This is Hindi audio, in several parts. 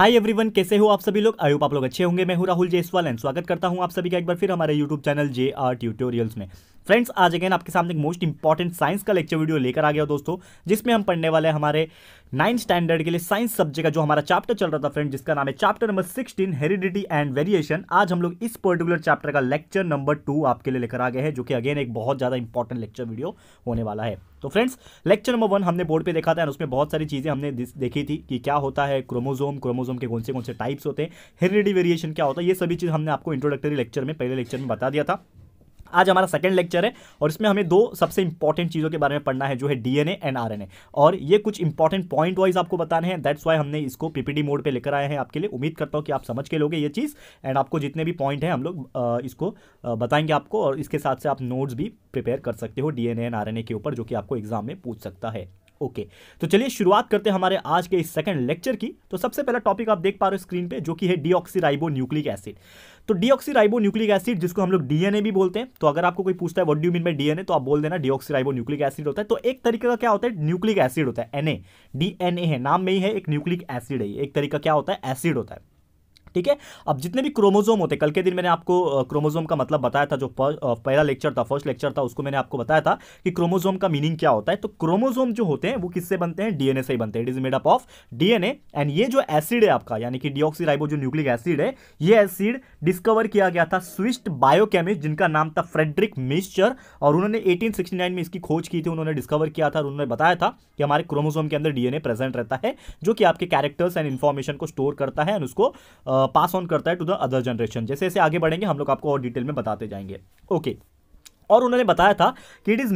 हाय एवरीवन कैसे हो आप सभी लोग आयो आप लोग अच्छे होंगे मैं हूं राहुल जयसवाल एंड स्वागत करता हूं आप सभी का एक बार फिर हमारे YouTube channel J R tutorials में फ्रेंड्स आज अगेन आपके सामने एक मोस्ट इंपॉर्टेंट साइंस का लेक्चर वीडियो लेकर आ गया दोस्तों जिसमें हम पढ़ने वाले हमारे नाइन्थ स्टैंडर्ड के लिए साइंस सब्जेक्ट का जो हमारा चैप्टर चल रहा था फ्रेंड जिसका नाम है chapter number sixteen heredity and variation आज हम लोग इस पर्टिकुलर चैप्टर का लेक्चर नंबर टू आपके लिए लेकर आ गए हैं जो कि अगेन एक बहुत ज़्यादा इंपॉर्टेंट लेक्चर वीडियो होने वाला है तो फ्रेंड्स लेक्चर नंबर वन हमने बोर्ड पर देखा था उसमें बहुत सारी चीज़ें हमने देखी थी कि क्या होता है क्रोमोजोम क्रोमोजोम क्रोमोजोम के कौन से कौन से टाइप्स होते हैं हेरिडिटी वेरिएशन क्या होता है ये सभी चीज़ हमने आपको इंट्रोडक्टरी लेक्चर में पहले लेक्चर में बता दिया था आज हमारा सेकंड लेक्चर है और इसमें हमें दो सबसे इंपॉर्टेंट चीज़ों के बारे में पढ़ना है जो है डीएनए एंड आरएनए और ये कुछ इंपॉर्टेंट पॉइंट वाइज आपको बताने हैं दैट्स वाई हमने इसको पीपीडी मोड पे लेकर आए हैं आपके लिए उम्मीद करता हूँ कि आप समझ के लोगे ये चीज़ एंड आपको जितने भी पॉइंट हैं हम लोग इसको बताएंगे आपको और इसके साथ से आप नोट्स भी प्रिपेयर कर सकते हो डी एंड आर के ऊपर जो कि आपको एग्जाम में पूछ सकता है ओके तो चलिए शुरुआत करते हैं हमारे आज के इस सेकंड लेक्चर की तो सबसे पहला टॉपिक आप देख पा रहे हो स्क्रीन पे जो कि है डीऑक्सीराइबो न्यूक्लिक एसिड तो डीऑक्सीराइबो न्यूक्लिक एसिड जिसको हम लोग डीएनए भी बोलते हैं तो अगर आपको कोई पूछता है what do mean by DNA तो आप बोल देना डीऑक्सीराइबो न्यूक्लिक एसिड होता है तो एक तरीके का क्या होता है न्यूक्लिक एसिड होता है एनए डीएनए है नाम में ही है एक न्यूक्लिक एसिड है एक तरीका क्या होता है एसिड होता है ठीक है अब जितने भी क्रोमोजोम होते कल के दिन मैंने आपको क्रोमोजोम का मतलब बताया था जो पहला लेक्चर था फर्स्ट लेक्चर था उसको मैंने आपको बताया था कि क्रोमोजोम का मीनिंग क्या होता है तो क्रोमोजोम जो होते हैं वो किससे बनते हैं डीएनए से ही बनते हैं it is made up of DNA and ये जो एसिड है आपका यानी कि डीऑक्सीराइबो जो न्यूक्लिक एसिड है ये एसिड डिस्कवर किया गया था स्विस्ट बायोकेमिस्ट जिनका नाम था फ्रेडरिक मिस्चर और उन्होंने एटीन में इसकी खोज की थी उन्होंने डिस्कवर किया था और उन्होंने बताया था कि हमारे क्रोमोजोम के अंदर डीएनए प्रेजेंट रहता है जो कि आपके कैरेक्टर्स एंड इन्फॉर्मेशन को स्टोर करता है एंड उसको आ, पास ऑन करता है टू द अदर जनरेशन जैसे जैसे आगे बढ़ेंगे हम लोग आपको और डिटेल में बताते जाएंगे ओके और उन्होंने बताया था कि it is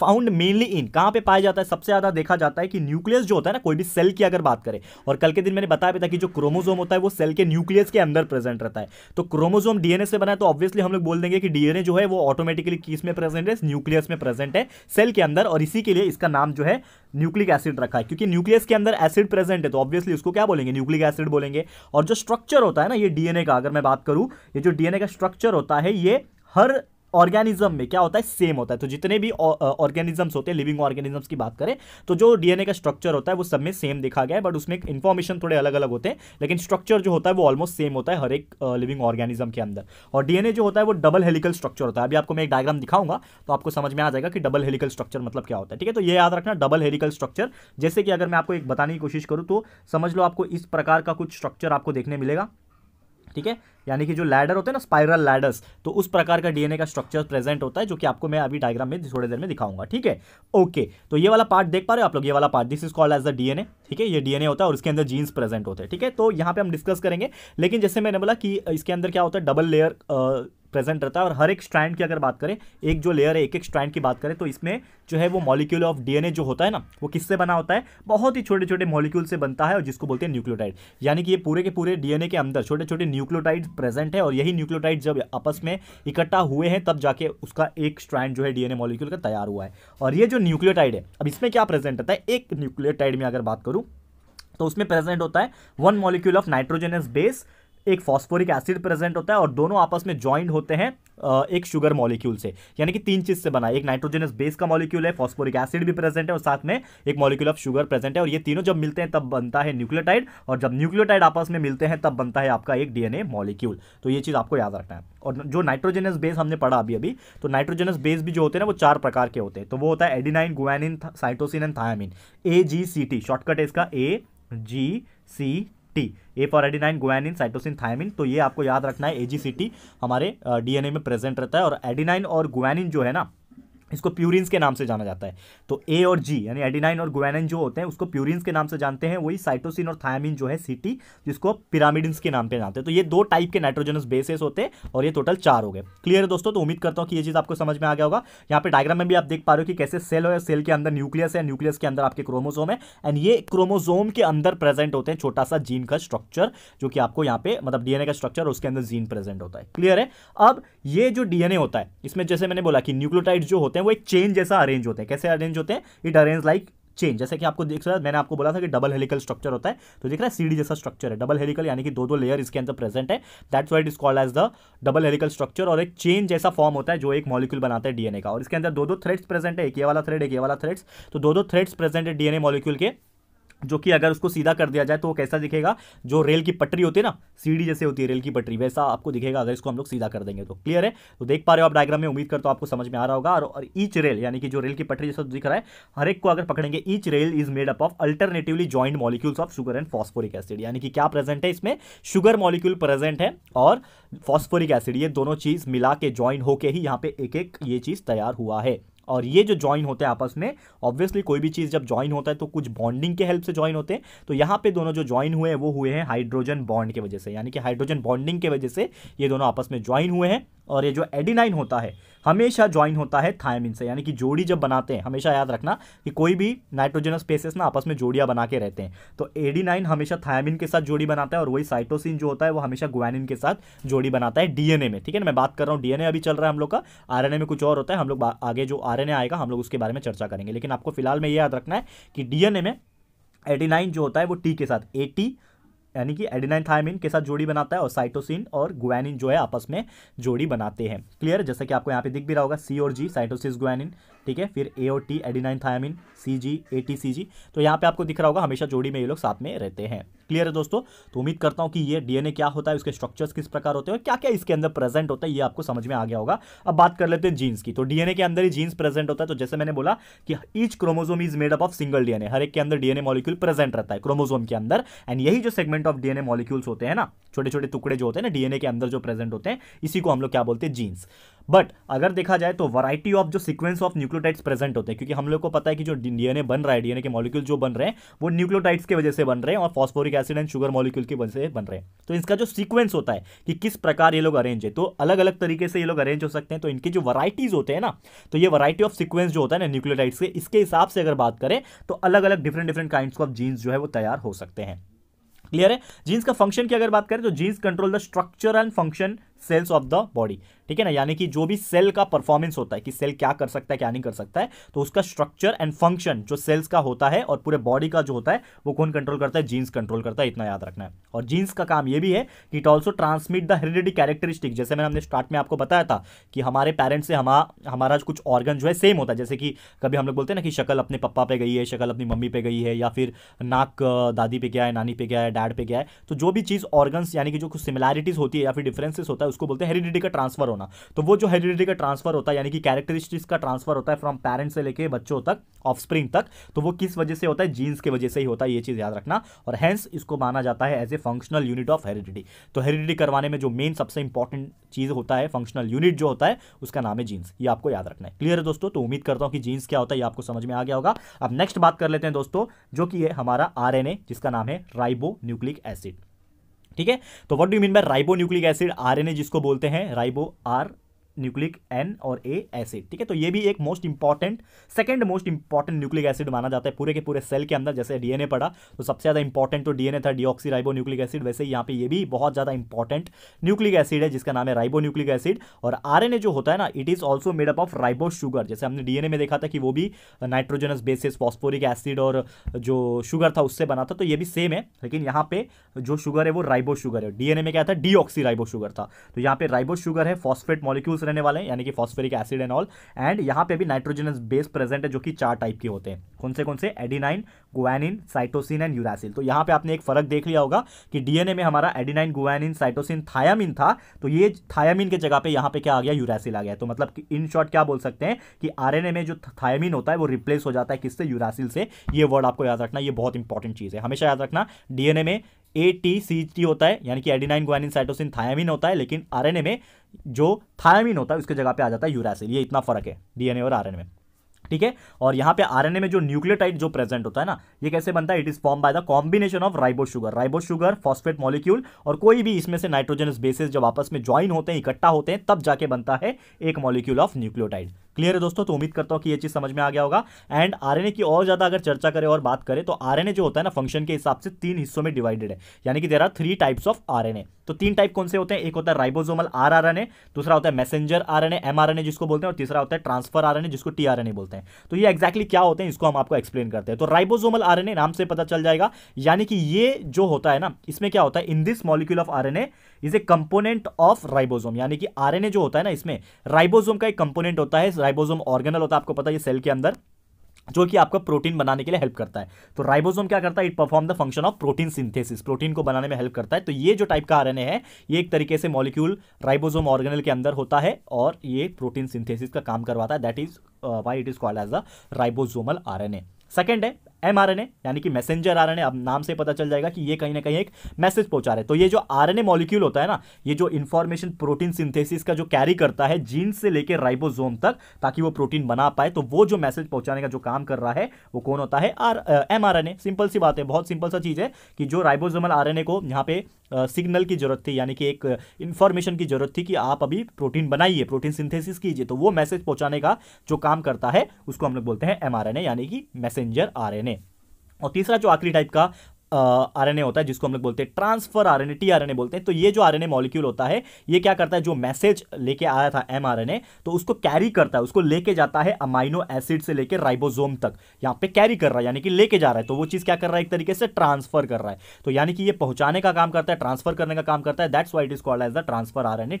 found mainly in कहां पे पाया जाता है सबसे ज़्यादा देखा जाता है कि न्यूक्लियस जो होता है ना कोई भी सेल की अगर बात करें और कल के दिन मैंने बताया भी था कि जो क्रोमोजोम होता है वो सेल के न्यूक्लियस के अंदर प्रेजेंट रहता है तो क्रोमोजोम डीएनए से बनाए तो ऑब्वियसली हम लोग बोल देंगे कि डीएनए जो है वो ऑटोमेटिकली किस में प्रेजेंट है न्यूक्लियस में प्रेजेंट है सेल के अंदर और इसी के लिए इसका नाम जो है न्यूक्लिक एसिड रखा है क्योंकि न्यूक्लियस के अंदर एसिड प्रेजेंट है तो ऑब्वियसली उसको क्या बोलेंगे न्यूक्लिक एसिड बोलेंगे और जो स्ट्रक्चर होता है ना ये डीएनए का अगर मैं बात करूं ये जो डीएनए का स्ट्रक्चर होता है ये हर ऑर्गेनिज्म में क्या होता है सेम होता है तो जितने भी ऑर्गेनिजम्स होते हैं लिविंग ऑर्गेनिजम्स की बात करें तो जो डीएनए का स्ट्रक्चर होता है वो सब में सेम देखा गया है बट उसमें इन्फॉर्मेशन थोड़े अलग अलग होते हैं लेकिन स्ट्रक्चर जो होता है वो ऑलमोस्ट सेम होता है हर एक लिविंग ऑर्गेनिज्म के अंदर और डीएनए जो होता है वो डबल हेलिकल स्ट्रक्चर होता है अभी आपको मैं एक डायग्राम दिखाऊंगा तो आपको समझ में आ जाएगा कि डबल हेलिकल स्ट्रक्चर मतलब क्या होता है ठीक है तो ये याद रखना डबल हेलिकल स्ट्रक्चर जैसे कि अगर मैं आपको एक बताने की कोशिश करूँ तो समझ लो आपको इस प्रकार का कुछ स्ट्रक्चर आपको देखने मिलेगा ठीक है यानी कि जो लैडर होते हैं ना स्पाइरल लैडर्स तो उस प्रकार का डीएनए का स्ट्रक्चर प्रेजेंट होता है जो कि आपको मैं अभी डायग्राम में थोड़ी देर में दिखाऊंगा ठीक है ओके तो ये वाला पार्ट देख पा रहे हो आप लोग ये वाला part this is called as the DNA ठीक है ये डीएनए होता है और इसके अंदर जीन्स प्रेजेंट होते हैं ठीक है तो यहाँ पे हम डिस्कस करेंगे लेकिन जैसे मैंने बोला कि इसके अंदर क्या होता है डबल लेयर प्रेजेंट रहता है और हर एक स्ट्रैंड की अगर बात करें एक जो लेयर है एक एक स्ट्रैंड की बात करें तो इसमें जो है वो मॉलिक्यूल ऑफ डीएनए जो होता है ना वो किससे बना होता है बहुत ही छोटे छोटे मॉलिक्यूल से बनता है और जिसको बोलते हैं न्यूक्लियोटाइड यानी कि ये पूरे के पूरे डीएनए के अंदर छोटे छोटे न्यूक्लियोटाइड प्रेजेंट है और यही न्यूक्लियोटाइड जब आपस में इकट्ठा हुए हैं तब जाके उसका एक स्ट्रैंड जो है डीएनए मॉलिक्यूल का तैयार हुआ है और ये जो न्यूक्लियोटाइड है अब इसमें क्या प्रेजेंट रहता है एक न्यूक्लियोटाइड में अगर बात करूँ तो उसमें प्रेजेंट होता है one molecule of nitrogenous base एक फॉस्फोरिक एसिड प्रेजेंट होता है और दोनों आपस में ज्वाइंट होते हैं एक शुगर मॉलिक्यूल से यानी कि तीन चीज से बना एक नाइट्रोजनस बेस का मॉलिक्यूल है फॉस्फोरिक एसिड भी प्रेजेंट है और साथ में एक मॉलिक्यूल ऑफ शुगर प्रेजेंट है और ये तीनों जब मिलते हैं तब बनता है न्यूक्लियोटाइड और जब न्यूक्लियोटाइड आपस में मिलते हैं तब बनता है आपका एक डीएनए मॉलिक्यूल तो ये चीज़ आपको याद रखना है और जो नाइट्रोजनस बेस हमने पढ़ा अभी अभी तो नाइट्रोजनस बेस भी जो होते हैं ना वो चार प्रकार के होते हैं तो वो होता है adenine guanine cytosine and thymine A G C T shortcut है इसका A G C T A for adenine guanine cytosine thymine तो ये आपको याद रखना है एजीसीटी हमारे डीएनए में प्रेजेंट रहता है और एडीनाइन और गोयानिन जो है ना इसको प्यूरिन्स के नाम से जाना जाता है तो ए और जी यानी एडिनाइन और गुवेनिन जो होते हैं उसको प्यूरिन्स के नाम से जानते हैं वही साइटोसिन और थायामिन जो है सीटी जिसको पिरामिडिन्स के नाम पे जानते हैं तो ये दो टाइप के नाइट्रोजनस बेसिस होते हैं और ये टोटल चार हो गए क्लियर है दोस्तों तो उम्मीद करता हूँ कि ये चीज़ आपको समझ में आ गया होगा यहाँ पे डायग्राम में भी आप देख पा रहे हो कि कैसे सेल हो सेल के अंदर न्यूक्लियस है न्यूक्लियस के अंदर आपके क्रोमोजोम है एंड ये क्रोमोजोम के अंदर प्रेजेंट होते हैं छोटा सा जीन का स्ट्रक्चर जो कि आपको यहाँ पे मतलब डीएनए का स्ट्रक्चर उसके अंदर जीन प्रेजेंट होता है क्लियर है अब ये जो डीएनए होता है इसमें जैसे मैंने बोला कि न्यूक्लोटाइड जो होते होते हैं वो एक चेन जैसा अरेंज होते हैं कैसे अरेंज होते हैं इट अरेंज लाइक चेन जैसे कि आपको देख सकते मैंने आपको बोला था कि डबल हेलिकल स्ट्रक्चर होता है तो देख रहा है सीडी जैसा स्ट्रक्चर है डबल हेलिकल यानी कि दो दो लेयर इसके अंदर प्रेजेंट है that's white is called as the double helical structure और एक चेन जैसा फॉर्म होता है जो एक मॉलिक्यूल बनाता है डीएनए का और इसके अंदर दो दो थ्रेड्स प्रेजेंट है एक ये वाला थ्रेड एक ये वाला थ्रेड्स तो दो दो थ्रेड्स प्रेजेंट है डीएनए मॉलिक्यूल के जो कि अगर उसको सीधा कर दिया जाए तो वो कैसा दिखेगा जो रेल की पटरी होती है ना सीढ़ी जैसे होती है रेल की पटरी वैसा आपको दिखेगा अगर इसको हम लोग सीधा कर देंगे तो क्लियर है तो देख पा रहे हो आप डायग्राम में उम्मीद करता तो आपको समझ में आ रहा होगा और ईच रेल यानी कि जो रेल की पटरी जैसा दिख रहा है हर एक को अगर पकड़ेंगे each rail is made up of alternatively joint molecules of sugar and phosphoric acid यानी कि क्या प्रेजेंट है इसमें शुगर मॉलिक्यूल प्रेजेंट है और फॉस्फोरिक एसिड ये दोनों चीज़ मिला के ज्वाइन होके ही यहाँ पे एक एक ये चीज़ तैयार हुआ है और ये जो ज्वाइन होते हैं आपस में ऑब्वियसली कोई भी चीज़ जब ज्वाइन होता है तो कुछ बॉन्डिंग के हेल्प से ज्वाइन होते हैं तो यहाँ पे दोनों जो ज्वाइन हुए हैं वो हुए हैं हाइड्रोजन बॉन्ड की वजह से यानी कि हाइड्रोजन बॉन्डिंग की वजह से ये दोनों आपस में ज्वाइन हुए हैं और ये जो एडीनाइन होता है हमेशा ज्वाइन होता है थायमिन से यानी कि जोड़ी जब बनाते हैं हमेशा याद रखना कि कोई भी नाइट्रोजनस स्पेसेस ना आपस में जोड़ियाँ बना के रहते हैं तो एडीनाइन हमेशा थायमिन के साथ जोड़ी बनाता है और वही साइटोसिन जो होता है वो हमेशा गुआनिन के साथ जोड़ी बनाता है डीएनए में ठीक है ना मैं बात कर रहा हूँ डीएनए अभी चल रहा है हम लोग का आर में कुछ और होता है हम लोग आगे जो आर आएगा हम लोग उसके बारे में चर्चा करेंगे लेकिन आपको फिलहाल में ये याद रखना है कि डीएनए में एटी जो होता है वो टी के साथ ए टी यानी कि एडिनाइन थायमिन के साथ जोड़ी बनाता है और साइटोसिन और ग्वैनिन जो है आपस में जोड़ी बनाते हैं क्लियर जैसा कि आपको यहाँ पे दिख भी रहा होगा सी और जी साइटोसिस ग्वैनिन ठीक है फिर A O T adenine thymine C G A T C G तो यहाँ पे आपको दिख रहा होगा हमेशा जोड़ी में ये लोग साथ में रहते हैं क्लियर है दोस्तों तो उम्मीद करता हूँ कि ये डीएनए क्या होता है उसके स्ट्रक्चर्स किस प्रकार होते हैं क्या क्या इसके अंदर प्रेजेंट होता है ये आपको समझ में आ गया होगा अब बात कर लेते हैं जीन्स की तो डीएनए के अंदर ही जीन्स प्रेजेंट होता है तो जैसे मैंने बोला कि each chromosome is made up of single DNA हर एक के अंदर डीएनए मॉलिक्यूल प्रेजेंट रहता है क्रोमोजोम के अंदर एंड यही जो सेगमेंट ऑफ डीएनए मॉलिक्यूल्स होते हैं ना छोटे छोटे टुकड़े जो होते हैं ना डीएनए के अंदर जो प्रेजेंट होते हैं इसी को हम लोग क्या बोलते हैं जीन्स बट अगर देखा जाए तो वराइटी ऑफ जो sequence of nuclear nucleotides present होते हैं क्योंकि हम लोग को पता है कि जो डीएनए बन रहा है डीएनए के मॉलिक्यूल जो बन रहे हैं वो न्यूक्लियोटाइड्स की वजह से बन रहे हैं और phosphoric acid and sugar molecule की वजह से बन रहे हैं तो इसका जो सीक्वेंस होता है कि किस प्रकार ये लोग अरेंज है तो अलग अलग तरीके से ये लोग अरेंज हो सकते हैं तो इनकी जो वराइटीज होते हैं ना तो ये वराइटी ऑफ सिक्वेंस जो होता है ना न्यूक्लियोटाइड्स के इसके हिसाब से अगर बात करें तो अलग अलग different different kind of genes जो है वो तैयार हो सकते हैं क्लियर है जीन्स का फंक्शन की अगर बात करें तो genes control the structure and function cells of the body ठीक है ना यानी कि जो भी सेल का परफॉर्मेंस होता है कि सेल क्या कर सकता है क्या नहीं कर सकता है तो उसका स्ट्रक्चर एंड फंक्शन जो सेल्स का होता है और पूरे बॉडी का जो होता है वो कौन कंट्रोल करता है जीन्स कंट्रोल करता है इतना याद रखना है और जीन्स का काम ये भी है कि it also transmit the heredity characteristic जैसे मैंने हमने स्टार्ट में आपको बताया था कि हमारे पेरेंट्स से हम हमारा कुछ ऑर्गन जो है सेम होता है जैसे कि कभी हम लोग बोलते हैं ना कि शक्ल अपने पप्पा पे गई है शक्ल अपनी मम्मी पे गई है या फिर नाक दादी पे गया है नानी पे गया है डैड पे गया है तो जो भी चीज़ ऑर्गन यानी कि जो कुछ सिमिलैरिटीज़ होती है या फिर डिफरेंसेस होता है उसको बोलते हैं हेरिडिटी का ट्रांसफर होना तो वो जो हेरिडिटी का ट्रांसफर होता है यानी कि कैरेक्टरिस्टिक्स का ट्रांसफर होता है फ्रॉम पेरेंट्स से लेके बच्चों तक ऑफ तक तो वो किस वजह से होता है जीन्स की वजह से ही होता है ये चीज़ याद रखना और हैंस इसको माना जाता है as a functional unit of heredity तो हेरिडिटी करवाने में जो मेन सबसे इंपॉर्टेंट चीज़ होता है फंक्शनल यूनिट जो होता है उसका नाम है जीन्स ये आपको याद रखना है क्लियर है दोस्तों तो उम्मीद करता हूँ कि जीन्स क्या होता है ये आपको समझ में आ गया होगा अब नेक्स्ट बात कर लेते हैं दोस्तों जो कि है हमारा आर जिसका नाम है राइबो न्यूक्लिक एसिड ठीक है तो what do mean by ribonucleic acid RNA जिसको बोलते हैं राइबो आर न्यूक्लिक एन और ए एसिड ठीक है तो ये भी एक most important second most important nucleic acid माना जाता है पूरे के पूरे सेल के अंदर जैसे डीएनए पड़ा तो सबसे ज़्यादा इंपॉर्टेंट तो डीएनए था डीऑक्सी राइबो न्यूक्लिक एसिड वैसे यहाँ पे ये भी बहुत ज़्यादा इंपॉर्टेंट न्यूक्लिक एसिड है जिसका नाम है राइबो न्यूक्लिक एसिड और आर जो होता है ना it is also made up of ribo sugar जैसे हमने डीएनए में देखा था कि वो भी नाइट्रोजनस बेसिस फॉस्फोरिक एसिड और जो शुगर था उससे बना था तो ये भी सेम है लेकिन यहाँ पे जो शुगर है वो राइबो शुगर है डीएनए में क्या था डी राइबो शुगर था तो यहाँ पे राइबो शुगर है फॉस्फेट मॉलिक्यूल्स रहने वाले हैं यानी कि phosphoric acid and all and यहाँ पे भी नाइट्रोजनस बेस प्रेजेंट है जो कि चार टाइप के होते हैं कौन से कौन से adenine guanine cytosine and uracil तो यहाँ पे आपने एक फर्क देख लिया होगा कि डीएनए में हमारा एडीनाइन गुआनिन साइटोसिन थायामिन था तो ये थायामिन के जगह पे यहाँ पे क्या आ गया यूरासिल आ गया तो मतलब इन शॉर्ट क्या बोल सकते हैं कि आर में जो थायामिन होता है वो रिप्लेस हो जाता है किससे यूरासिल से ये वर्ड आपको याद रखना ये बहुत इंपॉर्टेंट चीज़ है हमेशा याद रखना डीएनए में ए टी सी टी होता है यानी कि एडीनाइन ग्वानिन साइटोसिन थायामिन होता है लेकिन आरएनए में जो थायामिन होता है उसके जगह पे आ जाता है यूरासिल ये इतना फर्क है डीएनए और आरएनए में ठीक है और यहाँ पे आरएनए में जो न्यूक्लियोटाइड जो प्रेजेंट होता है ना ये कैसे बनता है it is form by the combination of ribo sugar ribo sugar phosphate molecule और कोई भी इसमें से नाइट्रोजनस बेसिस जब आपस में ज्वाइन होते हैं इकट्ठा होते हैं तब जाके बनता है एक मॉलिक्यूल ऑफ न्यूक्लियोटाइड क्लियर है दोस्तों तो उम्मीद करता हूँ कि ये चीज़ समझ में आ गया होगा एंड आरएनए की और ज़्यादा अगर चर्चा करें और बात करें तो आरएनए जो होता है ना फंक्शन के हिसाब से तीन हिस्सों में डिवाइडेड है यानी कि there are three types of RNA तो तीन टाइप कौन से होते हैं एक होता है राइबोजोमल आर दूसरा होता है मैसेंजर आरएनए एमआरएनए जिसको बोलते हैं और तीसरा होता है ट्रांसफर आरएनए जिसको टीआरएनए बोलते हैं तो ये एक्जैक्टली क्या होते हैं इसको हम आपको एक्सप्लेन करते हैं तो राइबोजोमल आरएनए नाम से पता चल जाएगा यानी कि ये जो होता है ना इसमें क्या होता है in this molecule of R is a component of ribosome यानी कि आर जो होता है ना इसमें राइबोजोम का एक कंपोनेंट होता है राइबोसोम ऑर्गेनल होता है आपको पता है ये सेल के अंदर जो कि आपको प्रोटीन बनाने के लिए हेल्प करता है तो राइबोसोम क्या करता है it perform the function of protein synthesis protein को बनाने में हेल्प करता है तो ये जो टाइप का आरएनए है ये एक तरीके से मॉलिक्यूल राइबोसोम ऑर्गेनल के अंदर होता है और ये प्रोटीन सिंथेसिस का काम करवाता है that is why it is called as the ribosomal R second है एम आर यानी कि मैसेंजर आर अब नाम से पता चल जाएगा कि ये कहीं ना कहीं एक मैसेज पहुंचा रहे तो ये जो आर मॉलिक्यूल होता है ना ये जो इन्फॉर्मेशन प्रोटीन सिंथेसिस का जो कैरी करता है जीन से लेकर राइबोजोम तक ताकि वो प्रोटीन बना पाए तो वो जो मैसेज पहुंचाने का जो काम कर रहा है वो कौन होता है आर एम आर सिंपल सी बात है बहुत सिंपल सा चीज़ है कि जो राइबोजोमल आर को यहाँ पे सिग्नल की जरूरत थी यानी कि एक इन्फॉर्मेशन की जरूरत थी कि आप अभी प्रोटीन बनाइए प्रोटीन सिंथेसिस कीजिए तो वो मैसेज पहुंचाने का जो काम करता है उसको हम लोग बोलते हैं एम यानी कि मैसेंजर आर और तीसरा जो आखिरी टाइप का आरएनए होता है जिसको हम लोग बोलते हैं ट्रांसफर आरएनए टीआरएनए बोलते हैं तो ये जो आरएनए मॉलिक्यूल होता है ये क्या करता है जो मैसेज लेके आया था एमआरएनए तो उसको कैरी करता है उसको लेके जाता है अमाइनो एसिड से लेके राइबोजोम तक यहां पे कैरी कर रहा है यानी कि लेके जा रहा है तो वो चीज़ क्या कर रहा है एक तरीके से ट्रांसफर कर रहा है तो यानी कि यह पहुंचाने का काम करता है ट्रांसफर करने का काम करता है that's white is called as the transfer R N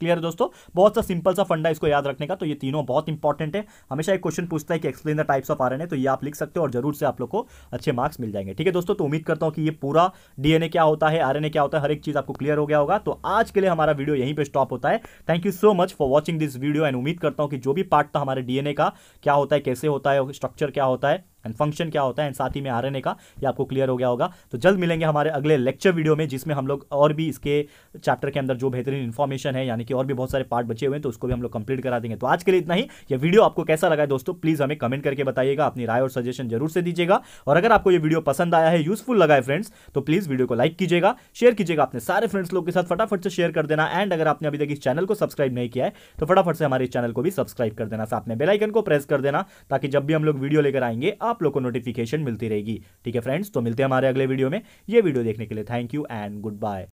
clear है दोस्तों बहुत सा सिंपल सा फंडा इसको याद रखने का तो ये तीनों बहुत इंपॉर्टेंट है हमेशा एक क्वेश्चन पूछता है कि explain the types of R तो ये आप लिख सकते हो और जरूर से आप लोग को अच्छे मार्क्स मिल जाएंगे ठीक है दोस्तों तो उम्मीद करता हूँ कि ये पूरा डीएनए क्या होता है ए क्या होता है हर एक चीज आपको क्लियर हो गया होगा तो आज के लिए हमारा वीडियो यहीं पर स्टॉप होता है thank you so much for watching this video and उम्मीद करता हूँ कि जो भी पार्ट था हमारे डीएनए का क्या होता है कैसे होता है स्ट्रक्चर क्या होता है एंड फंक्शन क्या होता है एंड साथ ही में आर का ये आपको क्लियर हो गया होगा तो जल्द मिलेंगे हमारे अगले लेक्चर वीडियो में जिसमें हम लोग और भी इसके चैप्टर के अंदर जो बेहतरीन इन्फॉर्मेशन है यानी कि और भी बहुत सारे पार्ट बचे हुए हैं तो उसको भी हम लोग कंप्लीट करा देंगे तो आज के लिए इतना ही यह वीडियो आपको कैसा लगा है दोस्तों प्लीज़ हमें कमेंट करके बताइएगा अपनी राय और सजेशन जरूर से दीजिएगा और अगर आपको ये वीडियो पसंद आया है यूजफुल लगा है फ्रेंड्स तो प्लीज़ वीडियो को लाइक कीजिएगा शेयर कीजिएगा अपने सारे फ्रेंड्स लोग के साथ फटाफट से शेयर कर देना एंड अगर आपने अभी तक इस चैनल को सब्सक्राइब नहीं किया है तो फटाफट से हमारे चैनल को भी सब्सक्राइब कर देना साथ में बेलाइकन को प्रेस कर देना ताकि जब भी हम लोग वीडियो लेकर आएंगे आप लोग को नोटिफिकेशन मिलती रहेगी ठीक है फ्रेंड्स तो मिलते हैं हमारे अगले वीडियो में ये वीडियो देखने के लिए thank you and good bye